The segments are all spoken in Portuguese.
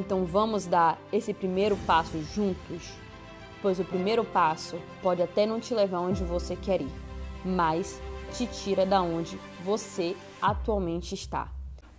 Então vamos dar esse primeiro passo juntos? Pois o primeiro passo pode até não te levar onde você quer ir, mas te tira da onde você atualmente está.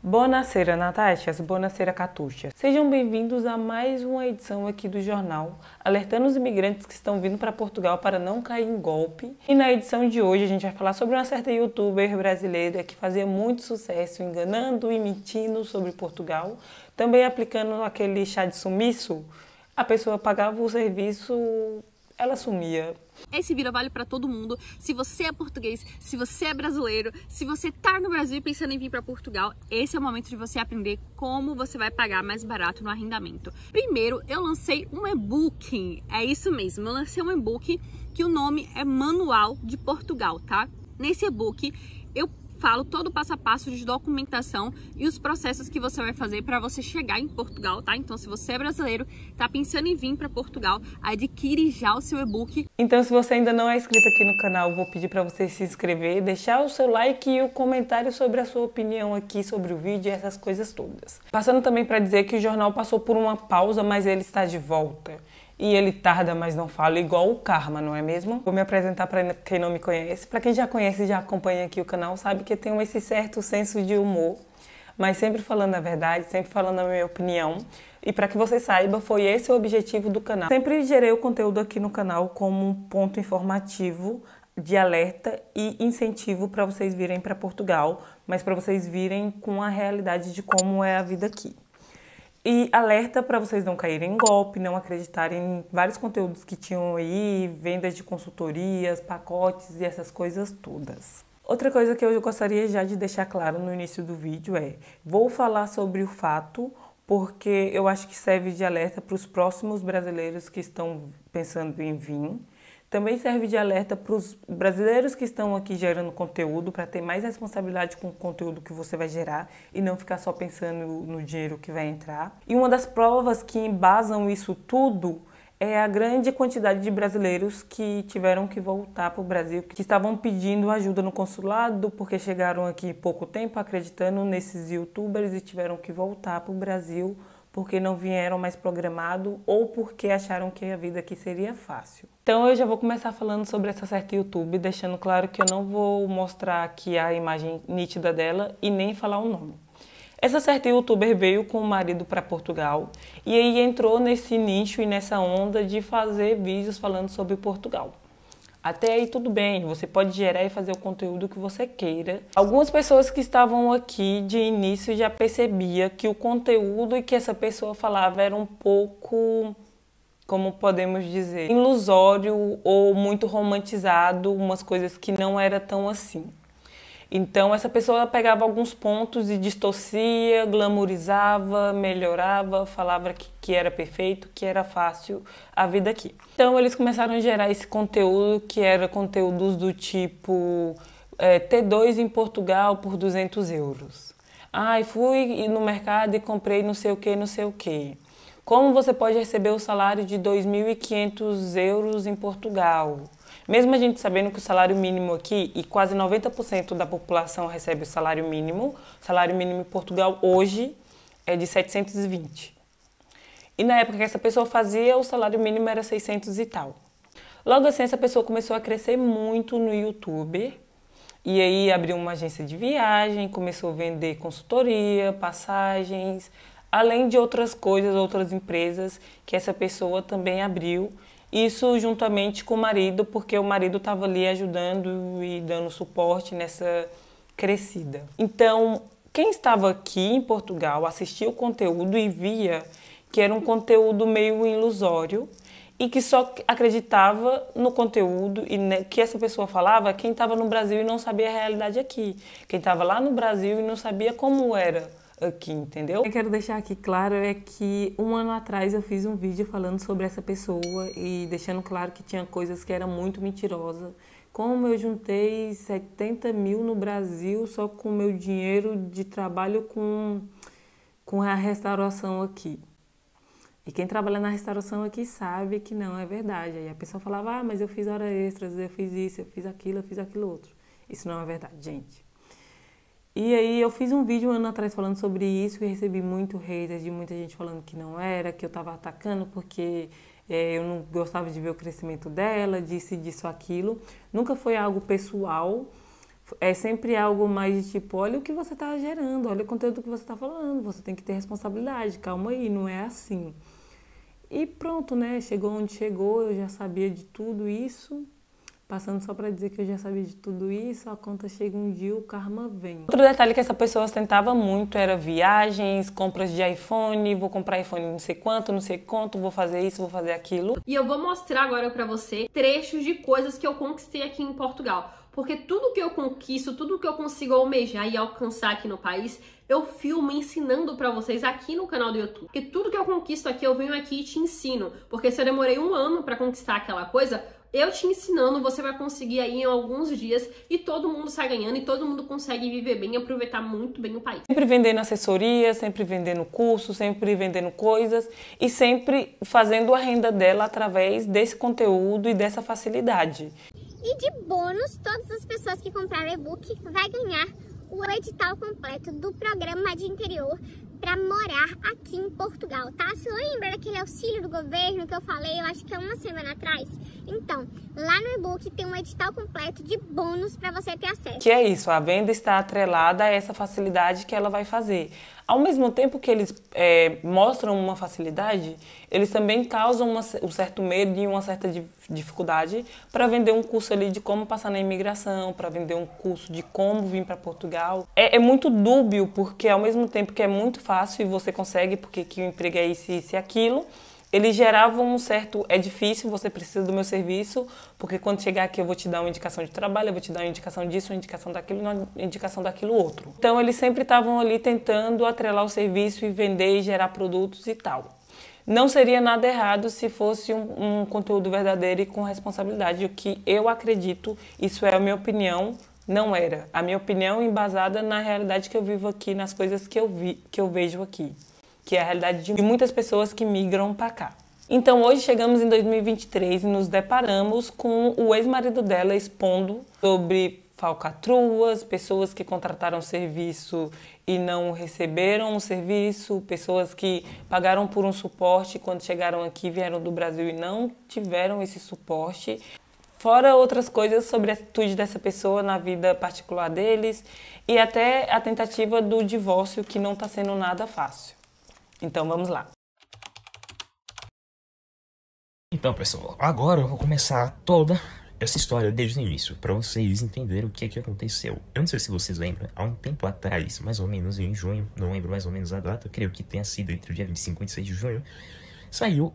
Buonasera, Natachas. Buonasera, Catuxa. Sejam bem-vindos a mais uma edição aqui do jornal, alertando os imigrantes que estão vindo para Portugal para não cair em golpe. E na edição de hoje a gente vai falar sobre uma certa youtuber brasileira que fazia muito sucesso enganando e mentindo sobre Portugal, também aplicando aquele chá de sumiço. A pessoa pagava o serviço ela sumia. Esse vídeo vale para todo mundo. Se você é português, se você é brasileiro, se você tá no Brasil e pensando em vir para Portugal, esse é o momento de você aprender como você vai pagar mais barato no arrendamento. Primeiro, eu lancei um e-book. É isso mesmo, eu lancei um e-book que o nome é Manual de Portugal, tá? Nesse e-book eu falo todo o passo a passo de documentação e os processos que você vai fazer para você chegar em Portugal, tá? Então, se você é brasileiro, tá pensando em vir para Portugal, adquire já o seu e-book. Então, se você ainda não é inscrito aqui no canal, vou pedir para você se inscrever, deixar o seu like e o comentário sobre a sua opinião aqui sobre o vídeo e essas coisas todas. Passando também para dizer que o jornal passou por uma pausa, mas ele está de volta e ele tarda, mas não fala, igual o karma, não é mesmo? Vou me apresentar para quem não me conhece. Para quem já conhece e já acompanha aqui o canal, sabe que eu tenho esse certo senso de humor, mas sempre falando a verdade, sempre falando a minha opinião. E para que você saiba, foi esse o objetivo do canal. Sempre gerei o conteúdo aqui no canal como um ponto informativo, de alerta e incentivo para vocês virem para Portugal, mas para vocês virem com a realidade de como é a vida aqui. E alerta para vocês não caírem em golpe, não acreditarem em vários conteúdos que tinham aí, vendas de consultorias, pacotes e essas coisas todas. Outra coisa que eu gostaria já de deixar claro no início do vídeo é: vou falar sobre o fato porque eu acho que serve de alerta para os próximos brasileiros que estão pensando em vir também serve de alerta para os brasileiros que estão aqui gerando conteúdo, para ter mais responsabilidade com o conteúdo que você vai gerar e não ficar só pensando no dinheiro que vai entrar. E uma das provas que embasam isso tudo é a grande quantidade de brasileiros que tiveram que voltar para o Brasil, que estavam pedindo ajuda no consulado porque chegaram aqui pouco tempo acreditando nesses youtubers e tiveram que voltar para o Brasil porque não vieram mais programado ou porque acharam que a vida aqui seria fácil. Então eu já vou começar falando sobre essa certa YouTube, deixando claro que eu não vou mostrar aqui a imagem nítida dela e nem falar o nome. Essa certa youtuber veio com o marido para Portugal e aí entrou nesse nicho e nessa onda de fazer vídeos falando sobre Portugal. Até aí tudo bem, você pode gerar e fazer o conteúdo que você queira. Algumas pessoas que estavam aqui de início já percebia que o conteúdo que essa pessoa falava era um pouco, como podemos dizer, ilusório ou muito romantizado, umas coisas que não era tão assim. Então essa pessoa pegava alguns pontos e distorcia, glamorizava, melhorava, falava que, que era perfeito, que era fácil a vida aqui. Então eles começaram a gerar esse conteúdo que era conteúdos do tipo é, T2 em Portugal por 200 euros. Ai, ah, fui no mercado e comprei não sei o que, não sei o que. Como você pode receber o salário de 2.500 euros em Portugal? Mesmo a gente sabendo que o salário mínimo aqui, e quase 90% da população recebe o salário mínimo, o salário mínimo em Portugal hoje é de 720. E na época que essa pessoa fazia, o salário mínimo era 600 e tal. Logo assim, essa pessoa começou a crescer muito no YouTube. E aí abriu uma agência de viagem, começou a vender consultoria, passagens, além de outras coisas, outras empresas que essa pessoa também abriu isso juntamente com o marido, porque o marido estava ali ajudando e dando suporte nessa crescida. Então, quem estava aqui em Portugal assistia o conteúdo e via que era um conteúdo meio ilusório e que só acreditava no conteúdo e que essa pessoa falava quem estava no Brasil e não sabia a realidade aqui, quem estava lá no Brasil e não sabia como era aqui, entendeu? Eu quero deixar aqui claro é que um ano atrás eu fiz um vídeo falando sobre essa pessoa e deixando claro que tinha coisas que eram muito mentirosas. Como eu juntei 70 mil no Brasil só com o meu dinheiro de trabalho com, com a restauração aqui. E quem trabalha na restauração aqui sabe que não é verdade. Aí a pessoa falava, ah, mas eu fiz horas extras, eu fiz isso, eu fiz aquilo, eu fiz aquilo outro. Isso não é verdade, gente. E aí eu fiz um vídeo um ano atrás falando sobre isso e recebi muito hater de muita gente falando que não era, que eu estava atacando porque é, eu não gostava de ver o crescimento dela, disse disso, aquilo. Nunca foi algo pessoal, é sempre algo mais de tipo, olha o que você está gerando, olha o conteúdo que você está falando, você tem que ter responsabilidade, calma aí, não é assim. E pronto, né? Chegou onde chegou, eu já sabia de tudo isso. Passando só para dizer que eu já sabia de tudo isso, a conta chega um dia, o karma vem. Outro detalhe que essa pessoa ostentava muito era viagens, compras de iPhone, vou comprar iPhone não sei quanto, não sei quanto, vou fazer isso, vou fazer aquilo. E eu vou mostrar agora para você trechos de coisas que eu conquistei aqui em Portugal. Porque tudo que eu conquisto, tudo que eu consigo almejar e alcançar aqui no país, eu filmo ensinando para vocês aqui no canal do YouTube. Porque tudo que eu conquisto aqui, eu venho aqui e te ensino. Porque se eu demorei um ano para conquistar aquela coisa, eu te ensinando, você vai conseguir aí em alguns dias e todo mundo sai ganhando e todo mundo consegue viver bem e aproveitar muito bem o país. Sempre vendendo assessoria, sempre vendendo curso, sempre vendendo coisas e sempre fazendo a renda dela através desse conteúdo e dessa facilidade. E de bônus, todas as pessoas que compraram o e-book vai ganhar o edital completo do programa de interior para morar aqui em Portugal, tá? Se lembra daquele auxílio do governo que eu falei, eu acho que é uma semana atrás? Então, lá no e-book tem um edital completo de bônus para você ter acesso. Que é isso, a venda está atrelada a essa facilidade que ela vai fazer. Ao mesmo tempo que eles é, mostram uma facilidade, eles também causam uma, um certo medo e uma certa dificuldade para vender um curso ali de como passar na imigração, para vender um curso de como vir para Portugal. É, é, muito dúbio, porque ao mesmo tempo que é muito fácil e você consegue, porque que o emprego é esse, e aquilo, ele gerava um certo é difícil, você precisa do meu serviço, porque quando chegar aqui eu vou te dar uma indicação de trabalho, eu vou te dar uma indicação disso, uma indicação daquilo, uma indicação daquilo outro. Então eles sempre estavam ali tentando atrelar o serviço e vender e gerar produtos e tal. Não seria nada errado se fosse um, um conteúdo verdadeiro e com responsabilidade, o que eu acredito, isso é a minha opinião, não era. A minha opinião é embasada na realidade que eu vivo aqui, nas coisas que eu vi, que eu vejo aqui que é a realidade de muitas pessoas que migram para cá. Então hoje chegamos em 2023 e nos deparamos com o ex-marido dela expondo sobre falcatruas, pessoas que contrataram serviço e não receberam o serviço, pessoas que pagaram por um suporte quando chegaram aqui, vieram do Brasil e não tiveram esse suporte. Fora outras coisas sobre a atitude dessa pessoa na vida particular deles e até a tentativa do divórcio que não está sendo nada fácil. Então vamos lá. Então, pessoal, agora eu vou começar toda essa história desde o início, para vocês entenderem o que é que aconteceu. Eu não sei se vocês lembram, há um tempo atrás, mais ou menos em junho, não lembro mais ou menos a data, creio que tenha sido entre o dia 25 e 26 de junho, saiu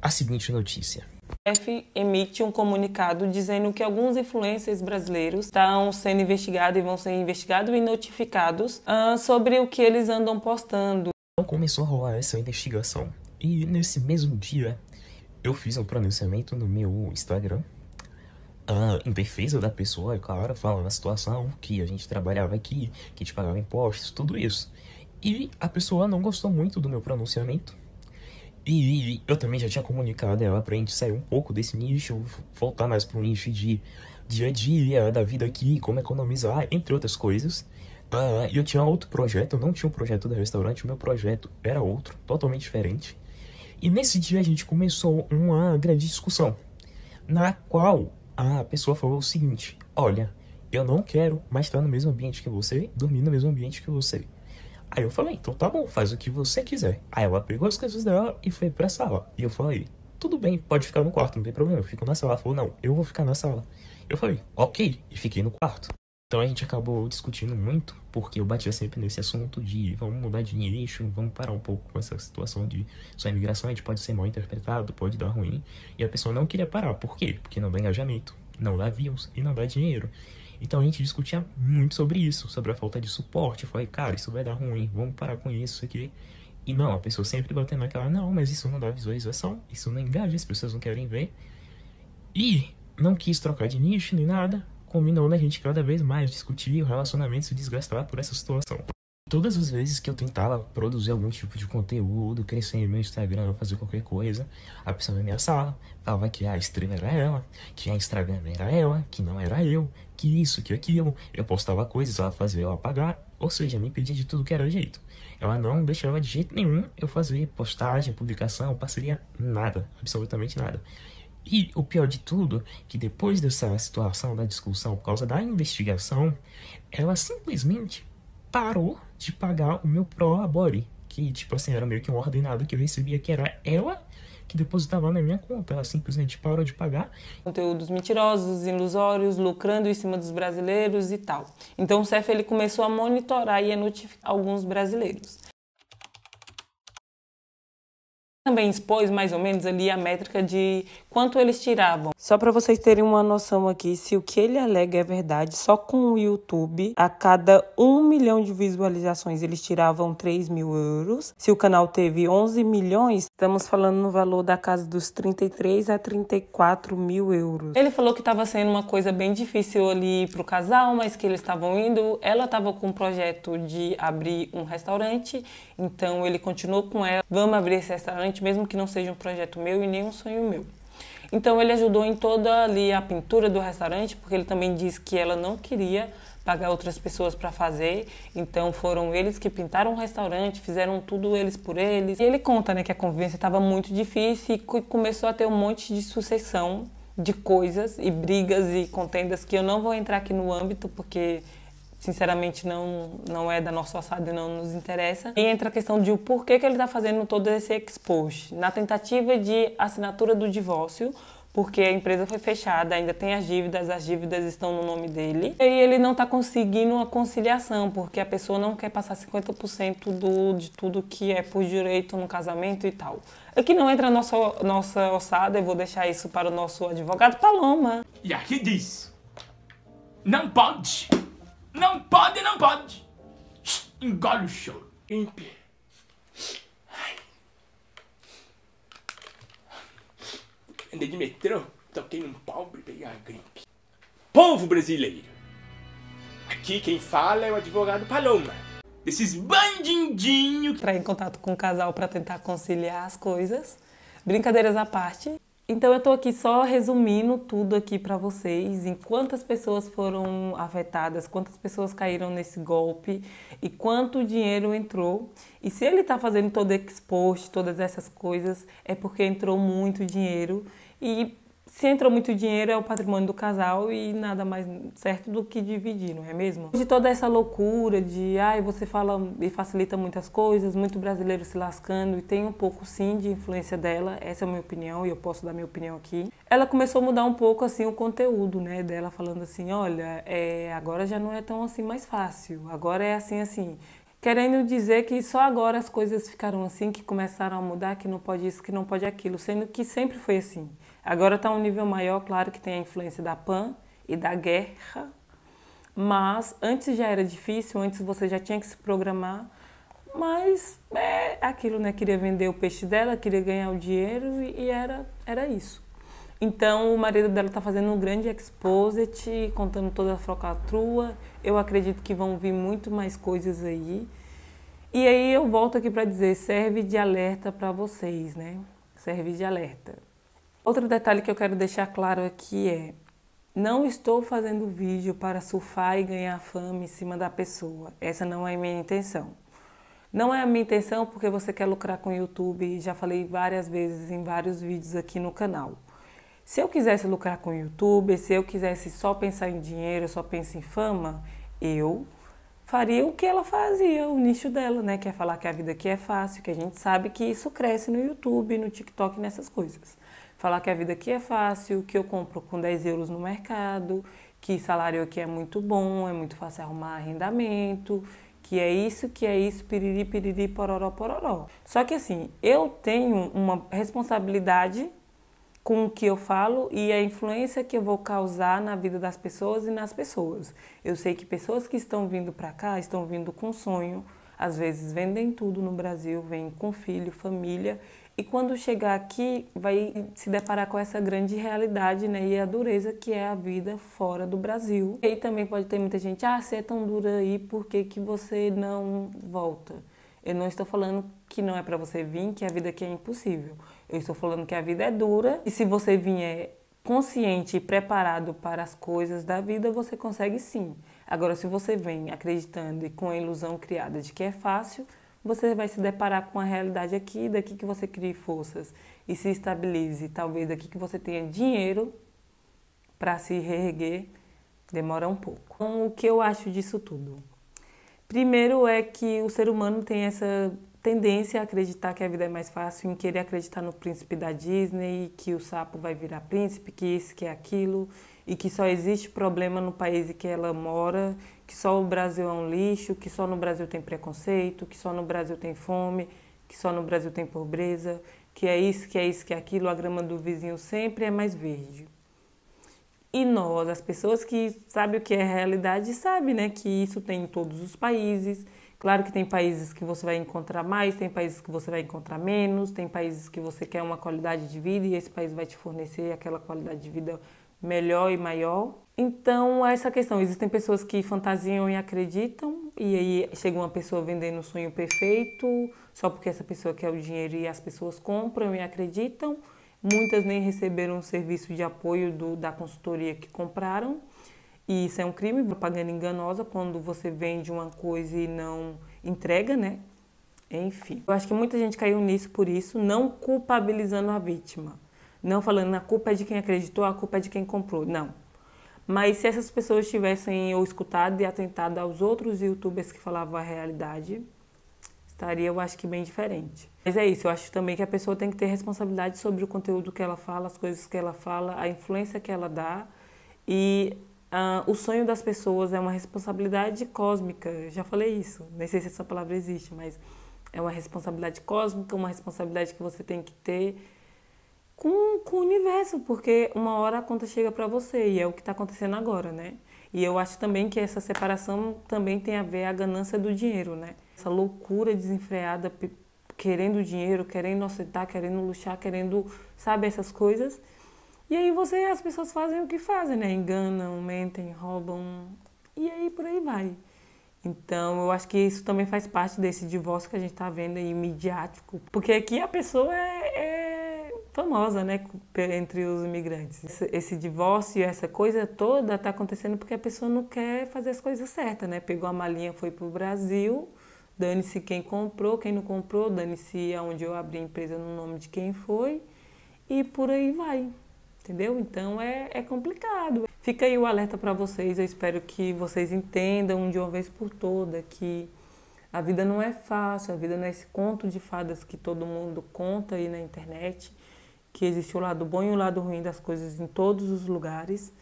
a seguinte notícia. o F emite um comunicado dizendo que alguns influencers brasileiros estão sendo investigados e vão ser investigados e notificados uh, sobre o que eles andam postando começou a rolar essa investigação. E nesse mesmo dia, eu fiz um pronunciamento no meu Instagram ah, em defesa da pessoa, é claro, falando a situação, que a gente trabalhava aqui, que a gente pagava impostos, tudo isso. E a pessoa não gostou muito do meu pronunciamento. E eu também já tinha comunicado ela pra gente sair um pouco desse nicho, voltar mais pro nicho de dia a dia, da vida aqui, como economizar, entre outras coisas. Ah, eu tinha outro projeto, eu não tinha o um projeto do restaurante, o meu projeto era outro, totalmente diferente. E nesse dia a gente começou uma grande discussão, na qual a pessoa falou o seguinte: Olha, eu não quero mais estar no mesmo ambiente que você, dormir no mesmo ambiente que você. Aí eu falei: Então tá bom, faz o que você quiser. Aí ela pegou as coisas dela e foi pra sala. E eu falei: Tudo bem, pode ficar no quarto, não tem problema, eu fico na sala. Ela falou: Não, eu vou ficar na sala. Eu falei: Ok, e fiquei no quarto. Então a gente acabou discutindo muito, porque eu batia sempre nesse assunto de vamos mudar de nicho, vamos parar um pouco com essa situação de sua imigração, a gente pode ser mal interpretado, pode dar ruim. E a pessoa não queria parar, por quê? Porque não dá engajamento, não dá views e não dá dinheiro. Então a gente discutia muito sobre isso, sobre a falta de suporte. Foi cara, isso vai dar ruim, vamos parar com isso, isso aqui. E não, a pessoa sempre batendo naquela, não, mas isso não dá visualização, isso não engaja, as pessoas não querem ver. E não quis trocar de nicho nem nada, combinando né, a gente cada vez mais discutir o relacionamento se desgastar por essa situação. Todas as vezes que eu tentava produzir algum tipo de conteúdo, crescer no meu Instagram ou fazer qualquer coisa, a pessoa me ameaçava, falava que a estrela era ela, que a Instagram era ela, que não era eu, que isso, que aquilo. Eu postava coisas, ela fazia eu apagar, ou seja, me pedia de tudo que era jeito. Ela não deixava de jeito nenhum eu fazer postagem, publicação, parceria, nada, absolutamente nada. E o pior de tudo, que depois dessa situação da discussão por causa da investigação, ela simplesmente parou de pagar o meu pró-abore, que tipo assim, era meio que um ordenado que eu recebia, que era ela que depositava na minha conta. Ela simplesmente parou de pagar. Conteúdos mentirosos, ilusórios, lucrando em cima dos brasileiros e tal. Então o CEF ele começou a monitorar e a notificar alguns brasileiros também expôs mais ou menos ali a métrica de quanto eles tiravam. Só para vocês terem uma noção aqui, se o que ele alega é verdade, só com o YouTube, a cada um milhão de visualizações eles tiravam 3 mil euros. Se o canal teve 11 milhões, estamos falando no valor da casa dos 33 a 34 mil euros. Ele falou que estava sendo uma coisa bem difícil ali para o casal, mas que eles estavam indo. Ela estava com um projeto de abrir um restaurante, então ele continuou com ela. Vamos abrir esse restaurante importante, mesmo que não seja um projeto meu e nem um sonho meu. Então ele ajudou em toda ali a pintura do restaurante, porque ele também disse que ela não queria pagar outras pessoas para fazer. Então foram eles que pintaram o restaurante, fizeram tudo eles por eles. E ele conta, né, que a convivência estava muito difícil e começou a ter um monte de sucessão de coisas e brigas e contendas que eu não vou entrar aqui no âmbito porque sinceramente não, não é da nossa ossada e não nos interessa. E entra a questão de o porquê que ele está fazendo todo esse expose. Na tentativa de assinatura do divórcio, porque a empresa foi fechada, ainda tem as dívidas, as dívidas estão no nome dele. E ele não está conseguindo a conciliação, porque a pessoa não quer passar 50% do, de tudo que é por direito no casamento e tal. Aqui é não entra a nossa, nossa ossada eu vou deixar isso para o nosso advogado Paloma. E aqui diz: não pode! Não pode, não pode. Engole o choro. Imp. Andei de metrô, toquei num pobre e peguei a gripe. Povo brasileiro! Aqui quem fala é o advogado Paloma. Desses bandindinhos. Entrar em contato com o casal para tentar conciliar as coisas. Brincadeiras à parte, então eu estou aqui só resumindo tudo aqui para vocês, em quantas pessoas foram afetadas, quantas pessoas caíram nesse golpe e quanto dinheiro entrou. E se ele está fazendo todo exposto todas essas coisas, é porque entrou muito dinheiro e se entrou muito dinheiro, é o patrimônio do casal e nada mais certo do que dividir, não é mesmo? De toda essa loucura de, ai, você fala e facilita muitas coisas, muito brasileiro se lascando, e tem um pouco sim de influência dela, essa é a minha opinião e eu posso dar minha opinião aqui. Ela começou a mudar um pouco assim o conteúdo, né, dela falando assim, olha, é, agora já não é tão assim mais fácil, agora é assim, assim querendo dizer que só agora as coisas ficaram assim, que começaram a mudar, que não pode isso, que não pode aquilo, sendo que sempre foi assim. Agora está um nível maior, claro que tem a influência da PAN e da guerra, mas antes já era difícil, antes você já tinha que se programar, mas é aquilo, né? Queria vender o peixe dela, queria ganhar o dinheiro e era, era isso. Então o marido dela está fazendo um grande exposit, contando toda a frocatrua. Eu acredito que vão vir muito mais coisas aí. E aí eu volto aqui para dizer, serve de alerta para vocês, né? Serve de alerta. Outro detalhe que eu quero deixar claro aqui é: não estou fazendo vídeo para surfar e ganhar fama em cima da pessoa. Essa não é a minha intenção. Não é a minha intenção porque você quer lucrar com o YouTube, já falei várias vezes em vários vídeos aqui no canal. Se eu quisesse lucrar com o YouTube, se eu quisesse só pensar em dinheiro, só pensar em fama, eu faria o que ela fazia, o nicho dela, né? Que é falar que a vida aqui é fácil, que a gente sabe que isso cresce no YouTube, no TikTok, nessas coisas falar que a vida aqui é fácil, que eu compro com 10 euros no mercado, que salário aqui é muito bom, é muito fácil arrumar arrendamento, que é isso, que é isso, piriri, piriri, pororó, pororó. Só que assim, eu tenho uma responsabilidade com o que eu falo e a influência que eu vou causar na vida das pessoas e nas pessoas. Eu sei que pessoas que estão vindo para cá estão vindo com sonho, às vezes vendem tudo no Brasil, vêm com filho, família e quando chegar aqui, vai se deparar com essa grande realidade, né? E a dureza que é a vida fora do Brasil. E aí também pode ter muita gente, ah, você é tão dura aí, por que, que você não volta? Eu não estou falando que não é para você vir, que a vida aqui é impossível. Eu estou falando que a vida é dura e se você vier é consciente e preparado para as coisas da vida, você consegue sim. Agora, se você vem acreditando e com a ilusão criada de que é fácil, você vai se deparar com a realidade aqui, daqui que você crie forças e se estabilize, talvez daqui que você tenha dinheiro para se reerguer, demora um pouco. Então, o que eu acho disso tudo? Primeiro é que o ser humano tem essa tendência a acreditar que a vida é mais fácil, em querer acreditar no príncipe da Disney, que o sapo vai virar príncipe, que isso, que é aquilo, e que só existe problema no país em que ela mora que só o Brasil é um lixo, que só no Brasil tem preconceito, que só no Brasil tem fome, que só no Brasil tem pobreza, que é isso, que é isso, que é aquilo, a grama do vizinho sempre é mais verde. E nós, as pessoas que sabem o que é realidade, sabem né, que isso tem em todos os países. Claro que tem países que você vai encontrar mais, tem países que você vai encontrar menos, tem países que você quer uma qualidade de vida e esse país vai te fornecer aquela qualidade de vida melhor e maior. Então, é essa questão, existem pessoas que fantasiam e acreditam, e aí chega uma pessoa vendendo um sonho perfeito, só porque essa pessoa quer o dinheiro e as pessoas compram e acreditam. Muitas nem receberam o serviço de apoio do, da consultoria que compraram. E isso é um crime, propaganda enganosa, quando você vende uma coisa e não entrega, né? Enfim. Eu acho que muita gente caiu nisso por isso, não culpabilizando a vítima. Não falando a culpa é de quem acreditou, a culpa é de quem comprou, não. Mas se essas pessoas tivessem ou escutado e atentado aos outros youtubers que falavam a realidade, estaria, eu acho que bem diferente. Mas é isso, eu acho também que a pessoa tem que ter responsabilidade sobre o conteúdo que ela fala, as coisas que ela fala, a influência que ela dá. E uh, o sonho das pessoas é uma responsabilidade cósmica. Eu já falei isso, nem sei se essa palavra existe, mas é uma responsabilidade cósmica, uma responsabilidade que você tem que ter com, com o universo, porque uma hora a conta chega para você e é o que está acontecendo agora, né? E eu acho também que essa separação também tem a ver a ganância do dinheiro, né? Essa loucura desenfreada, querendo dinheiro, querendo aceitar, querendo luxar, querendo, sabe, essas coisas. E aí você, as pessoas fazem o que fazem, né? Enganam, mentem, roubam, e aí por aí vai. Então, eu acho que isso também faz parte desse divórcio que a gente está vendo aí, midiático. Porque aqui a pessoa é, é famosa, né, entre os imigrantes. Esse, esse divórcio e essa coisa toda está acontecendo porque a pessoa não quer fazer as coisas certas, né? Pegou a malinha, foi para o Brasil, dane-se quem comprou, quem não comprou, dane-se aonde eu abri a empresa no nome de quem foi e por aí vai, entendeu? Então é, é complicado. Fica aí o alerta para vocês, eu espero que vocês entendam de uma vez por toda que a vida não é fácil, a vida não é esse conto de fadas que todo mundo conta aí na internet que existe o lado bom e o lado ruim das coisas em todos os lugares.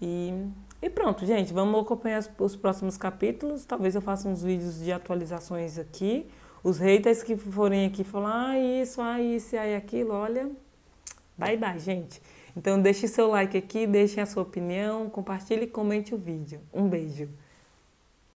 E, e pronto, gente, vamos acompanhar os, próximos capítulos. Talvez eu faça uns vídeos de atualizações aqui. Os haters que forem aqui falar ah, isso, ah, isso, aí ah, aquilo, olha. Bye bye, gente. Então deixe seu like aqui, deixe a sua opinião, compartilhe e comente o vídeo. Um beijo.